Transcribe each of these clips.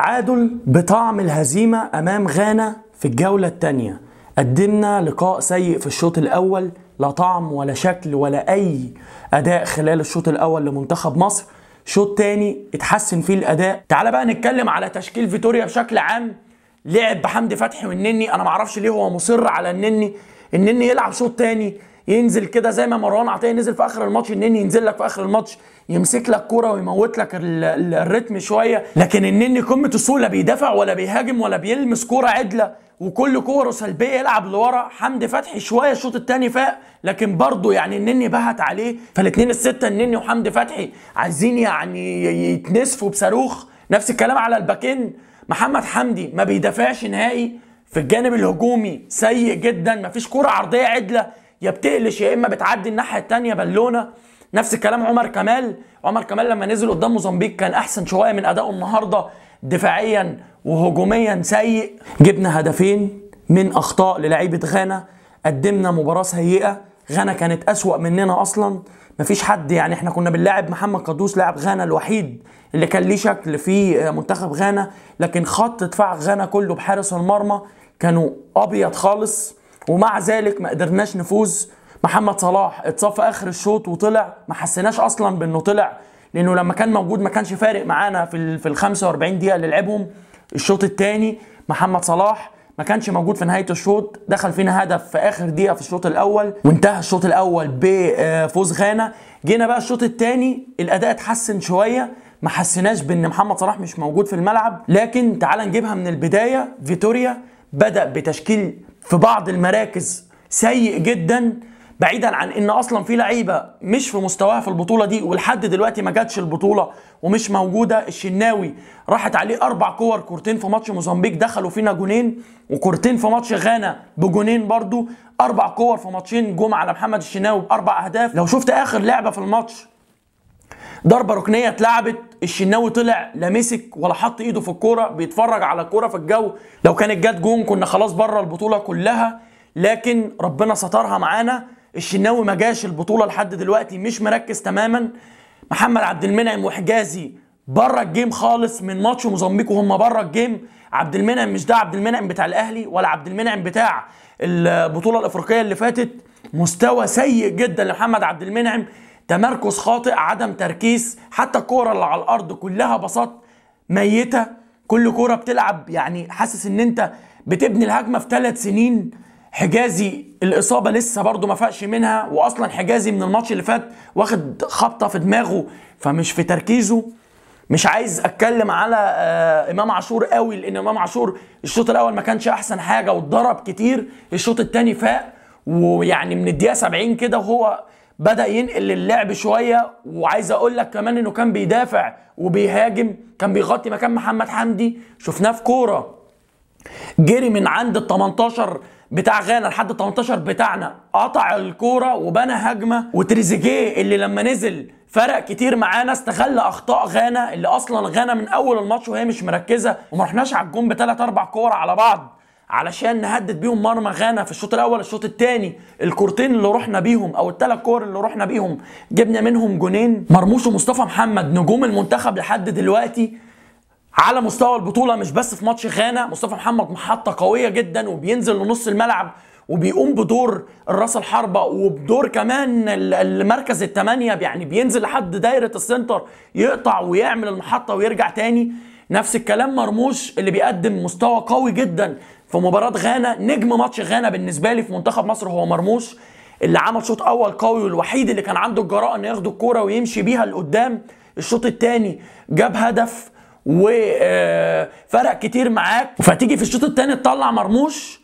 التعادل بطعم الهزيمة أمام غانا في الجولة الثانية قدمنا لقاء سيء في الشوط الأول لا طعم ولا شكل ولا أي أداء خلال الشوط الأول لمنتخب مصر شوط تاني اتحسن فيه الأداء تعال بقى نتكلم على تشكيل فيتوريا بشكل عام لعب بحمدي فتحي والنني أنا معرفش ليه هو مصر على النني النني يلعب شوط تاني ينزل كده زي ما مروان عطيه نزل في اخر الماتش النني ينزل لك في اخر الماتش يمسك لك كوره ويموت لك الريتم شويه لكن النني قمه السوء لا بيدافع ولا بيهاجم ولا بيلمس كوره عدله وكل كوره سلبيه يلعب لورا حمدي فتحي شويه الشوط الثاني فاق لكن برضه يعني النني بهت عليه فالاثنين السته النني وحمدي فتحي عايزين يعني يتنسفوا بصاروخ نفس الكلام على الباكين محمد حمدي ما بيدافعش نهائي في الجانب الهجومي سيء جدا مفيش كوره عرضية عدلة يا بتقلش يا اما بتعدي الناحيه الثانيه بالونه نفس الكلام عمر كمال عمر كمال لما نزل قدام موزمبيق كان احسن شويه من اداؤه النهارده دفاعيا وهجوميا سيء جبنا هدفين من اخطاء للعيبه غانا قدمنا مباراه سيئه غانا كانت اسوا مننا اصلا مفيش حد يعني احنا كنا بنلاعب محمد قدوس لاعب غانا الوحيد اللي كان ليه شكل في منتخب غانا لكن خط دفاع غانا كله بحارس المرمى كانوا ابيض خالص ومع ذلك ما قدرناش نفوز محمد صلاح اتصفى اخر الشوط وطلع ما حسيناش اصلا بانه طلع لانه لما كان موجود ما كانش فارق معانا في في ال 45 دقيقه اللي لعبهم الشوط الثاني محمد صلاح ما كانش موجود في نهايه الشوط دخل فينا هدف في اخر دقيقه في الشوط الاول وانتهى الشوط الاول بفوز غانا جينا بقى الشوط الثاني الاداء اتحسن شويه ما حسيناش بان محمد صلاح مش موجود في الملعب لكن تعال نجيبها من البدايه فيتوريا بدا بتشكيل في بعض المراكز سيء جدا بعيدا عن ان اصلا في لعيبه مش في مستواها في البطوله دي ولحد دلوقتي ما جاتش البطوله ومش موجوده الشناوي راحت عليه اربع كور كورتين في ماتش موزمبيق دخلوا فينا جونين وكورتين في ماتش غانا بجونين برضو اربع كور في ماتشين جم على محمد الشناوي باربع اهداف لو شفت اخر لعبه في الماتش ضربه ركنيه اتلعبت الشناوي طلع لا مسك ولا حط ايده في الكوره بيتفرج على الكوره في الجو لو كانت جت جون كنا خلاص بره البطوله كلها لكن ربنا سترها معانا الشناوي ما جاش البطوله لحد دلوقتي مش مركز تماما محمد عبد المنعم وحجازي بره الجيم خالص من ماتش موزمبيق وهم بره الجيم عبد المنعم مش ده عبد المنعم بتاع الاهلي ولا عبد المنعم بتاع البطوله الافريقيه اللي فاتت مستوى سيء جدا لمحمد عبد المنعم تمركز خاطئ عدم تركيز حتى الكوره اللي على الارض كلها باصات ميته كل كوره بتلعب يعني حاسس ان انت بتبني الهجمه في ثلاث سنين حجازي الاصابه لسه برضه ما فاقش منها واصلا حجازي من الماتش اللي فات واخد خبطه في دماغه فمش في تركيزه مش عايز اتكلم على آه، امام عاشور قوي لان امام عاشور الشوط الاول ما كانش احسن حاجه واتضرب كتير الشوط الثاني فاق ويعني من الدقيقه 70 كده وهو بدا ينقل اللعب شويه وعايز اقول لك كمان انه كان بيدافع وبيهاجم كان بيغطي مكان محمد حمدي شفناه في كوره جري من عند ال 18 بتاع غانا لحد 18 بتاعنا قطع الكوره وبنى هجمه وتريزيجيه اللي لما نزل فرق كتير معانا استغل اخطاء غانا اللي اصلا غانا من اول الماتش وهي مش مركزه وما رحناش على الجون بثلاث اربع كور على بعض علشان نهدد بيهم مرمى غانا في الشوط الاول الشوط الثاني الكورتين اللي رحنا بيهم او الثلاث كور اللي رحنا بيهم جبنا منهم جونين مرموش ومصطفى محمد نجوم المنتخب لحد دلوقتي على مستوى البطوله مش بس في ماتش غانا مصطفى محمد محطه قويه جدا وبينزل لنص الملعب وبيقوم بدور الراس الحربة وبدور كمان المركز الثمانية يعني بينزل لحد دايرة السنتر يقطع ويعمل المحطة ويرجع تاني نفس الكلام مرموش اللي بيقدم مستوى قوي جدا في مباراه غانا نجم ماتش غانا بالنسبه لي في منتخب مصر هو مرموش اللي عمل شوط اول قوي والوحيد اللي كان عنده الجراءه انه ياخد الكوره ويمشي بيها لقدام الشوط الثاني جاب هدف وفرق آه، كتير معاك فتيجي في الشوط الثاني تطلع مرموش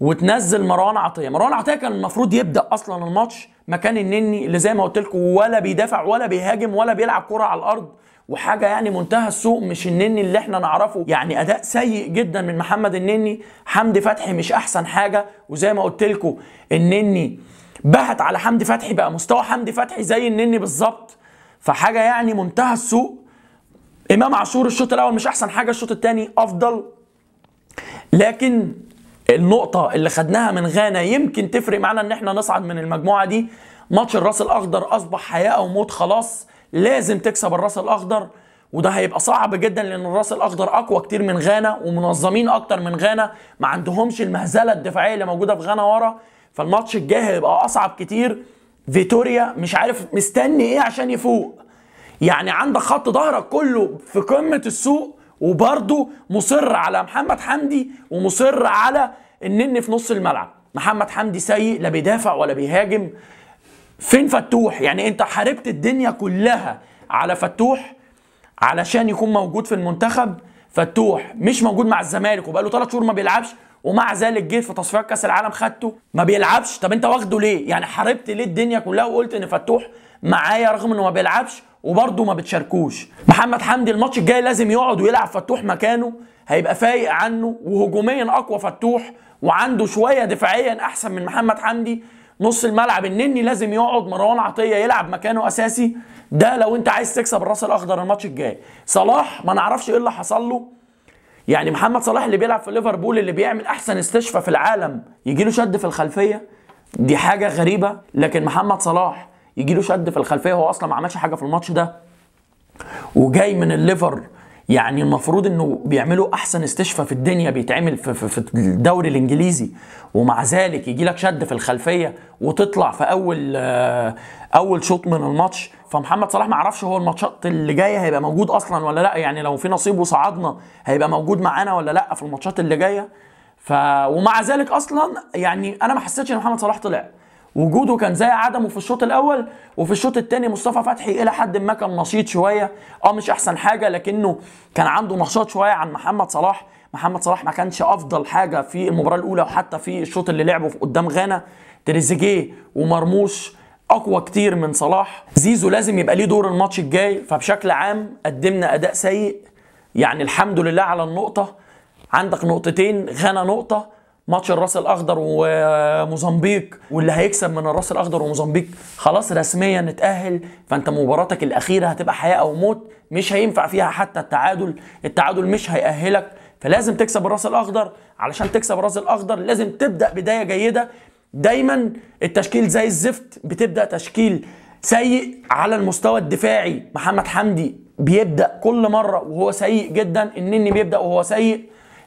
وتنزل مروان عطيه مروان عطيه كان المفروض يبدا اصلا الماتش مكان النني اللي زي ما قلت لكم ولا بيدافع ولا بيهاجم ولا بيلعب كره على الارض وحاجه يعني منتهى السوء مش النني اللي احنا نعرفه يعني اداء سيء جدا من محمد النني حمدي فتحي مش احسن حاجه وزي ما قلت لكم النني بهت على حمدي فتحي بقى مستوى حمدي فتحي زي النني بالظبط فحاجه يعني منتهى السوء امام عاشور الشوط الاول مش احسن حاجه الشوط الثاني افضل لكن النقطة اللي خدناها من غانا يمكن تفرق معانا ان احنا نصعد من المجموعة دي ماتش الراس الاخضر اصبح حياة وموت خلاص لازم تكسب الراس الاخضر وده هيبقى صعب جدا لان الراس الاخضر اقوى كتير من غانا ومنظمين اكتر من غانا ما عندهمش المهزله الدفاعيه اللي موجوده في غانا ورا فالماتش الجاي هيبقى اصعب كتير فيتوريا مش عارف مستني ايه عشان يفوق يعني عندك خط ظهرك كله في قمه السوق وبرده مصر على محمد حمدي ومصر على النن في نص الملعب محمد حمدي سيء لا بيدافع ولا بيهاجم فين فتوح يعني انت حاربت الدنيا كلها على فتوح علشان يكون موجود في المنتخب فتوح مش موجود مع الزمالك وبقاله ثلاث شهور ما بيلعبش ومع ذلك جيت في تصفيات كاس العالم خدته ما بيلعبش طب انت واخده ليه يعني حاربت ليه الدنيا كلها وقلت ان فتوح معايا رغم انه ما بيلعبش وبرضه ما بتشاركوش محمد حمدي الماتش الجاي لازم يقعد ويلعب فتوح مكانه هيبقى فايق عنه وهجوميا اقوى فتوح وعنده شويه دفاعيا احسن من محمد حمدي نص الملعب النني لازم يقعد مروان عطيه يلعب مكانه اساسي ده لو انت عايز تكسب الراس الاخضر الماتش الجاي صلاح ما نعرفش ايه اللي حصل له يعني محمد صلاح اللي بيلعب في ليفربول اللي بيعمل احسن استشفى في العالم يجي له شد في الخلفيه دي حاجه غريبه لكن محمد صلاح يجي له شد في الخلفيه هو اصلا ما عملش حاجه في الماتش ده وجاي من الليفر يعني المفروض انه بيعملوا احسن استشفاء في الدنيا بيتعمل في, في, في الدوري الانجليزي ومع ذلك يجي لك شد في الخلفيه وتطلع في اول آه، اول شوط من الماتش فمحمد صلاح ما عرفش هو الماتشات اللي جايه هيبقى موجود اصلا ولا لا يعني لو في نصيب وصعدنا هيبقى موجود معانا ولا لا في الماتشات اللي جايه ف ومع ذلك اصلا يعني انا ما حسيتش ان محمد صلاح طلع وجوده كان زي عدمه في الشوط الاول وفي الشوط الثاني مصطفى فتحي الى حد ما كان نشيط شويه اه مش احسن حاجه لكنه كان عنده نشاط شويه عن محمد صلاح محمد صلاح ما كانش افضل حاجه في المباراه الاولى وحتى في الشوط اللي لعبه قدام غانا تريزيجيه ومرموش اقوى كتير من صلاح زيزو لازم يبقى ليه دور الماتش الجاي فبشكل عام قدمنا اداء سيء يعني الحمد لله على النقطه عندك نقطتين غانا نقطه ماتش الراس الاخضر وموزمبيق واللي هيكسب من الراس الاخضر وموزمبيق خلاص رسميا اتاهل فانت مباراتك الاخيره هتبقى حياه او موت مش هينفع فيها حتى التعادل التعادل مش هيأهلك فلازم تكسب الراس الاخضر علشان تكسب الراس الاخضر لازم تبدا بدايه جيده دايما التشكيل زي الزفت بتبدا تشكيل سيء على المستوى الدفاعي محمد حمدي بيبدا كل مره وهو سيء جدا النني بيبدا وهو سيء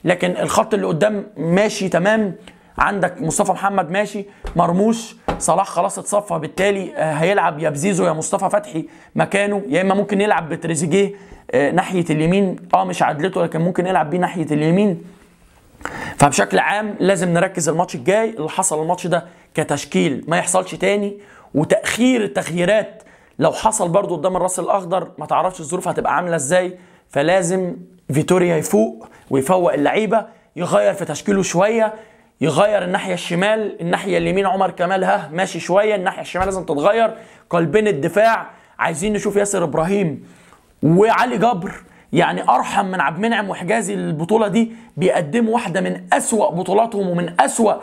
لكن الخط اللي قدام ماشي تمام عندك مصطفى محمد ماشي مرموش صلاح خلاص اتصفى بالتالي آه، هيلعب يا بزيزو يا مصطفى فتحي مكانه يا اما ممكن يلعب بتريزيجيه آه، ناحيه اليمين اه مش عدلته لكن ممكن يلعب بيه ناحيه اليمين فبشكل عام لازم نركز الماتش الجاي اللي حصل الماتش ده كتشكيل ما يحصلش تاني وتاخير التغييرات لو حصل برضو قدام الراس الاخضر ما تعرفش الظروف هتبقى عامله ازاي فلازم فيتوريا يفوق ويفوق اللعيبه يغير في تشكيله شويه يغير الناحيه الشمال الناحيه اليمين عمر كمال ها ماشي شويه الناحيه الشمال لازم تتغير قلبين الدفاع عايزين نشوف ياسر ابراهيم وعلي جبر يعني ارحم من عبد المنعم وحجازي البطوله دي بيقدموا واحده من اسوا بطولاتهم ومن اسوا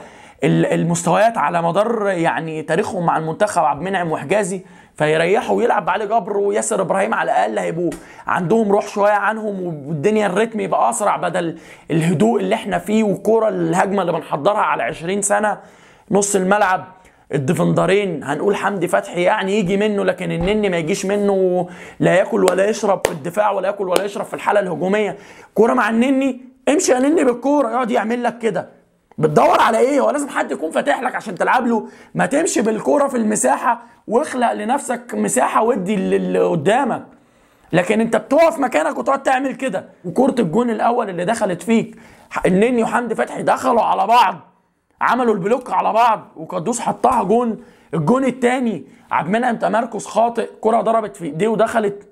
المستويات على مدار يعني تاريخهم مع المنتخب عبد المنعم وحجازي فيريحه ويلعب بعلي جبر وياسر ابراهيم على الاقل هيبقوا عندهم روح شويه عنهم والدنيا الريتم يبقى اسرع بدل الهدوء اللي احنا فيه والكوره الهجمه اللي بنحضرها على 20 سنه نص الملعب الديفندرين هنقول حمدي فتحي يعني يجي منه لكن النني ما يجيش منه لا ياكل ولا يشرب في الدفاع ولا ياكل ولا يشرب في الحاله الهجوميه كوره مع النني امشي يا نني بالكوره يقعد يعمل لك كده بتدور على ايه هو لازم حد يكون فاتح لك عشان تلعب له ما تمشي بالكوره في المساحه واخلق لنفسك مساحه ودي اللي قدامك لكن انت بتقف مكانك وتقعد تعمل كده وكره الجون الاول اللي دخلت فيك النني وحمدي فتحي دخلوا على بعض عملوا البلوك على بعض وقدوس حطها جون الجون الثاني عبد المنعم تمركز خاطئ كره ضربت في ايديه ودخلت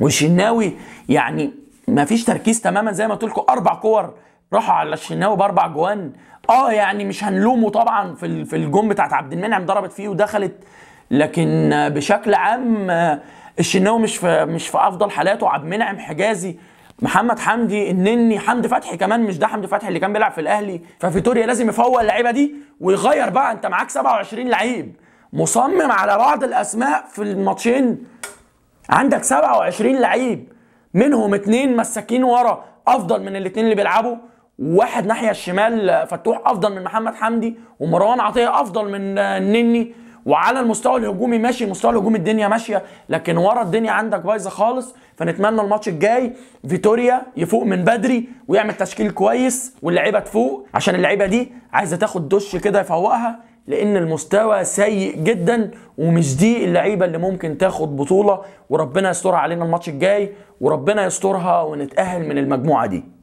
والشناوي يعني ما فيش تركيز تماما زي ما قلت لكم اربع كور راحوا على الشناوي باربع جوان اه يعني مش هنلومه طبعا في في الجون بتاعت عبد المنعم ضربت فيه ودخلت لكن بشكل عام الشناوي مش في مش في افضل حالاته عبد المنعم حجازي محمد حمدي النني حمدي فتحي كمان مش ده حمدي فتحي اللي كان بيلعب في الاهلي ففيتوريا لازم يفوق اللعيبه دي ويغير بقى انت معاك 27 لعيب مصمم على بعض الاسماء في الماتشين عندك 27 لعيب منهم اتنين مساكين ورا افضل من الاتنين اللي بيلعبوا واحد ناحيه الشمال فتوح افضل من محمد حمدي ومروان عطيه افضل من النني آه، وعلى المستوى الهجومي ماشي مستوى الهجوم الدنيا ماشيه لكن ورا الدنيا عندك بايظه خالص فنتمنى الماتش الجاي فيتوريا يفوق من بدري ويعمل تشكيل كويس واللعيبه تفوق عشان اللعيبه دي عايزه تاخد دش كده يفوقها لان المستوى سيء جدا ومش دي اللعيبه اللي ممكن تاخد بطوله وربنا يسترها علينا الماتش الجاي وربنا يسترها ونتاهل من المجموعه دي